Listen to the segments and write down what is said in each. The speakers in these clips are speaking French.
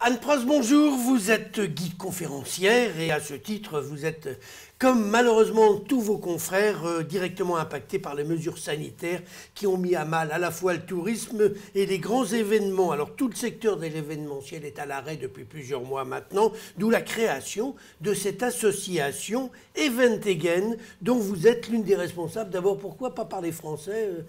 Anne Prince, bonjour. Vous êtes guide conférencière et à ce titre, vous êtes comme malheureusement tous vos confrères euh, directement impactés par les mesures sanitaires qui ont mis à mal à la fois le tourisme et les grands événements. Alors tout le secteur de l'événementiel est à l'arrêt depuis plusieurs mois maintenant, d'où la création de cette association Event Again, dont vous êtes l'une des responsables. D'abord, pourquoi pas parler français euh,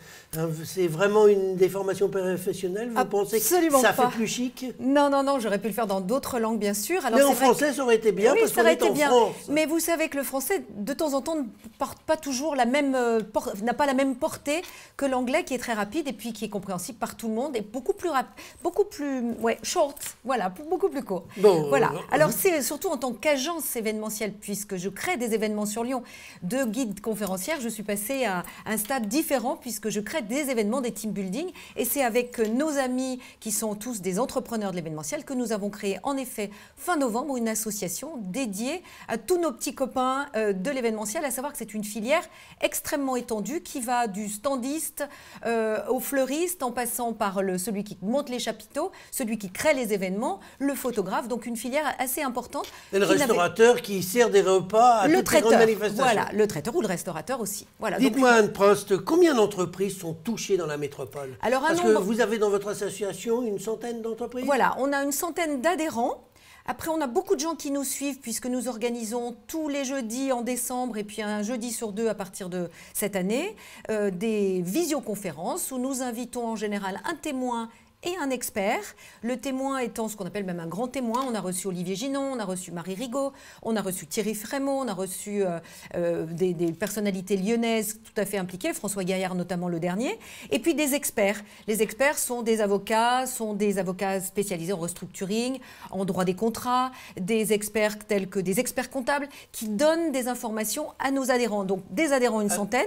hein, C'est vraiment une déformation professionnelle Vous pensez que ça fait plus chic Non, non, non, j'aurais pu le faire dans d'autres langues, bien sûr. Mais en français, ça aurait été bien, parce qu'on est en France. Mais vous savez que le français français, de temps en temps, porte pas toujours la même, euh, n'a pas la même portée que l'anglais, qui est très rapide et puis qui est compréhensible par tout le monde et beaucoup plus rapide, beaucoup plus, ouais, short, voilà, beaucoup plus court. voilà. Alors c'est surtout en tant qu'agence événementielle, puisque je crée des événements sur Lyon, de guide conférencière, je suis passée à un stade différent puisque je crée des événements, des team building, et c'est avec euh, nos amis qui sont tous des entrepreneurs de l'événementiel que nous avons créé en effet fin novembre une association dédiée à tous nos petits copains euh, de l'événementiel, à savoir que c'est une filière extrêmement étendue qui va du standiste euh, au fleuriste en passant par celui qui monte les chapiteaux, celui qui crée les événements, le photographe, donc une filière assez importante. Et le restaurateur qui sert des repas à le toutes manifestations. Voilà, le traiteur ou le restaurateur aussi. Voilà, Dites-moi Anne Prost, combien d'entreprises sont touchées dans la métropole Parce que vous avez dans votre association une centaine d'entreprises Voilà, on a une centaine d'adhérents après, on a beaucoup de gens qui nous suivent puisque nous organisons tous les jeudis en décembre et puis un jeudi sur deux à partir de cette année euh, des visioconférences où nous invitons en général un témoin et un expert. Le témoin étant ce qu'on appelle même un grand témoin. On a reçu Olivier Ginon, on a reçu Marie Rigaud, on a reçu Thierry Frémont, on a reçu euh, euh, des, des, personnalités lyonnaises tout à fait impliquées, François Gaillard notamment le dernier, et puis des experts. Les experts sont des avocats, sont des avocats spécialisés en restructuring, en droit des contrats, des experts tels que des experts comptables qui donnent des informations à nos adhérents. Donc des adhérents une euh, centaine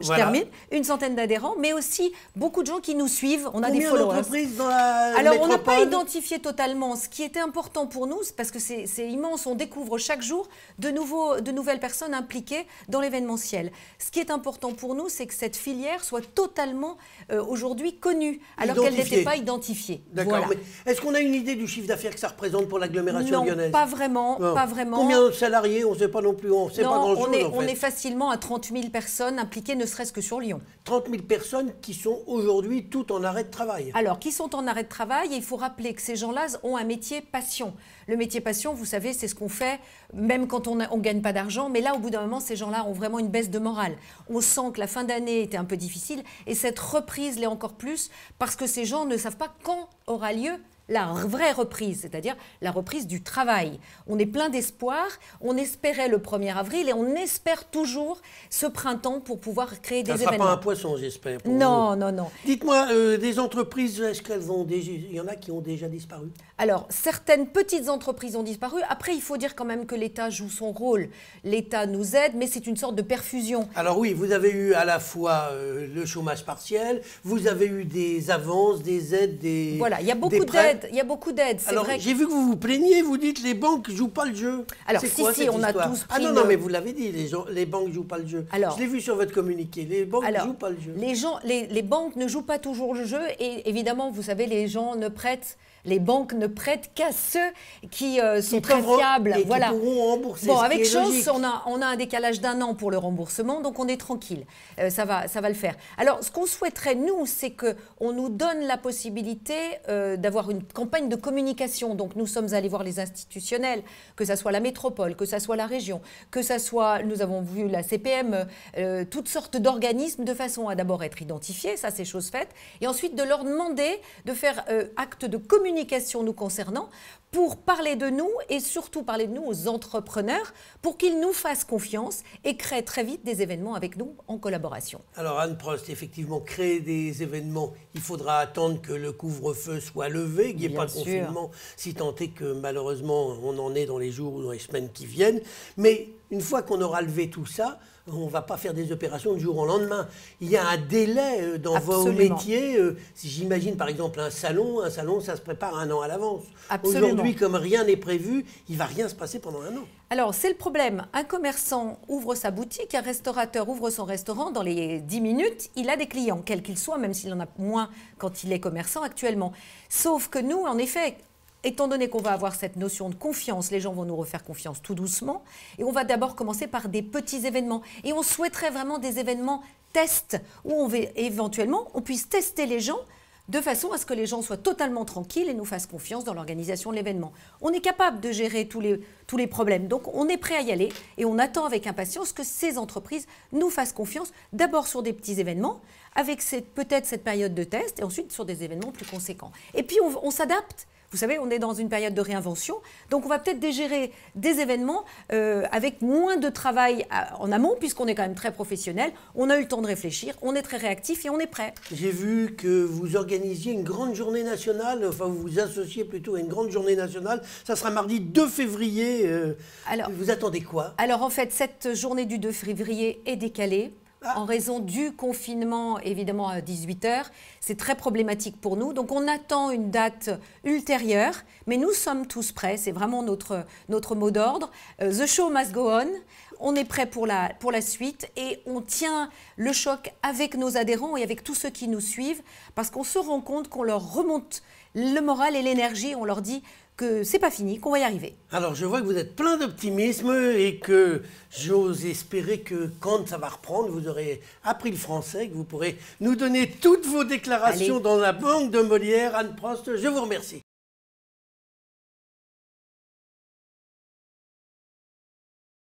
je termine, une centaine d'adhérents, mais aussi beaucoup de gens qui nous suivent. On a des followers. dans la Alors, on n'a pas identifié totalement. Ce qui était important pour nous, parce que c'est immense, on découvre chaque jour de, nouveaux, de nouvelles personnes impliquées dans l'événementiel. Ce qui est important pour nous, c'est que cette filière soit totalement euh, aujourd'hui connue, alors qu'elle n'était pas identifiée. D'accord. Est-ce qu'on a une idée du chiffre d'affaires que ça représente pour l'agglomération lyonnaise Pas vraiment, pas vraiment. Combien de salariés On ne sait pas non plus. On sait pas grand-chose. on est facilement à 30 000 personnes impliquées ne serait-ce que sur Lyon. 30 000 personnes qui sont aujourd'hui toutes en arrêt de travail. Alors, qui sont en arrêt de travail, il faut rappeler que ces gens-là ont un métier passion. Le métier passion, vous savez, c'est ce qu'on fait même quand on ne gagne pas d'argent, mais là, au bout d'un moment, ces gens-là ont vraiment une baisse de morale. On sent que la fin d'année était un peu difficile, et cette reprise l'est encore plus, parce que ces gens ne savent pas quand aura lieu la vraie reprise, c'est-à-dire la reprise du travail. On est plein d'espoir, on espérait le 1er avril et on espère toujours ce printemps pour pouvoir créer des événements. Ça sera pas un poisson, j'espère. Non, non, non, Dites-moi, euh, des entreprises, est-ce qu'elles vont Il y en a qui ont déjà disparu Alors, certaines petites entreprises ont disparu. Après, il faut dire quand même que l'État joue son rôle. L'État nous aide, mais c'est une sorte de perfusion. Alors oui, vous avez eu à la fois euh, le chômage partiel, vous avez eu des avances, des aides, des... Voilà, il y a beaucoup d'aides il y a beaucoup d'aide. Alors, j'ai vu que vous vous plaignez, vous dites les banques jouent pas le jeu. Alors, si, quoi, si, on a tous Ah non, non, mais vous l'avez dit, les, gens, les banques jouent pas le jeu. Alors, je l'ai vu sur votre communiqué, les banques ne jouent pas le jeu. Les, gens, les, les banques ne jouent pas toujours le jeu et évidemment, vous savez, les gens ne prêtent les banques ne prêtent qu'à ceux qui euh, sont très fiables. Et Qui pourront rembourser. Bon, avec chance, on a, on a un décalage d'un an pour le remboursement, donc on est tranquille. Euh, ça, va, ça va le faire. Alors, ce qu'on souhaiterait, nous, c'est qu'on nous donne la possibilité euh, d'avoir une campagne de communication. Donc nous sommes allés voir les institutionnels, que ça soit la métropole, que ça soit la région, que ça soit, nous avons vu la CPM, euh, toutes sortes d'organismes de façon à d'abord être identifiés, ça c'est chose faite, et ensuite de leur demander de faire euh, acte de communication nous concernant pour parler de nous et surtout parler de nous aux entrepreneurs pour qu'ils nous fassent confiance et créent très vite des événements avec nous en collaboration. Alors Anne Prost, effectivement, créer des événements, il faudra attendre que le couvre-feu soit levé, il n'y ait pas de confinement, si tant est que malheureusement on en est dans les jours ou dans les semaines qui viennent. Mais une fois qu'on aura levé tout ça, on ne va pas faire des opérations du jour au lendemain. Il y a un délai euh, dans vos métiers. Euh, si J'imagine par exemple un salon. Un salon, ça se prépare un an à l'avance. Aujourd'hui, comme rien n'est prévu, il va rien se passer pendant un an. Alors, c'est le problème. Un commerçant ouvre sa boutique, un restaurateur ouvre son restaurant. Dans les 10 minutes, il a des clients, quels qu'ils soient, même s'il en a moins quand il est commerçant actuellement. Sauf que nous, en effet, étant donné qu'on va avoir cette notion de confiance, les gens vont nous refaire confiance tout doucement. Et on va d'abord commencer par des petits événements. Et on souhaiterait vraiment des événements tests où on va, éventuellement on puisse tester les gens de façon à ce que les gens soient totalement tranquilles et nous fassent confiance dans l'organisation de l'événement. On est capable de gérer tous les, tous les problèmes, donc on est prêt à y aller et on attend avec impatience que ces entreprises nous fassent confiance, d'abord sur des petits événements, avec peut-être cette période de test, et ensuite sur des événements plus conséquents. Et puis on s'adapte, vous savez, on est dans une période de réinvention, donc on va peut-être dégérer des événements euh, avec moins de travail euh, en amont, puisqu'on est quand même très professionnel, on a eu le temps de réfléchir, on est très réactif et on est prêt. J'ai vu que vous organisiez une grande journée nationale, enfin vous vous associez plutôt à une grande journée nationale, ça sera mardi 2 février. Euh. alors, vous attendez quoi Alors en fait, cette journée du 2 février est décalée ah. en raison du confinement, évidemment, à 18h. C'est très problématique pour nous. Donc, on attend une date ultérieure, mais nous sommes tous prêts. C'est vraiment notre, notre mot d'ordre. Euh, the show must go on. On est prêt pour la, pour la suite et on tient le choc avec nos adhérents et avec tous ceux qui nous suivent parce qu'on se rend compte qu'on leur remonte le moral et l'énergie. On leur dit c'est pas fini, qu'on va y arriver. Alors je vois que vous êtes plein d'optimisme et que j'ose espérer que quand ça va reprendre, vous aurez appris le français, que vous pourrez nous donner toutes vos déclarations dans la banque de Molière. Anne Prost, je vous remercie.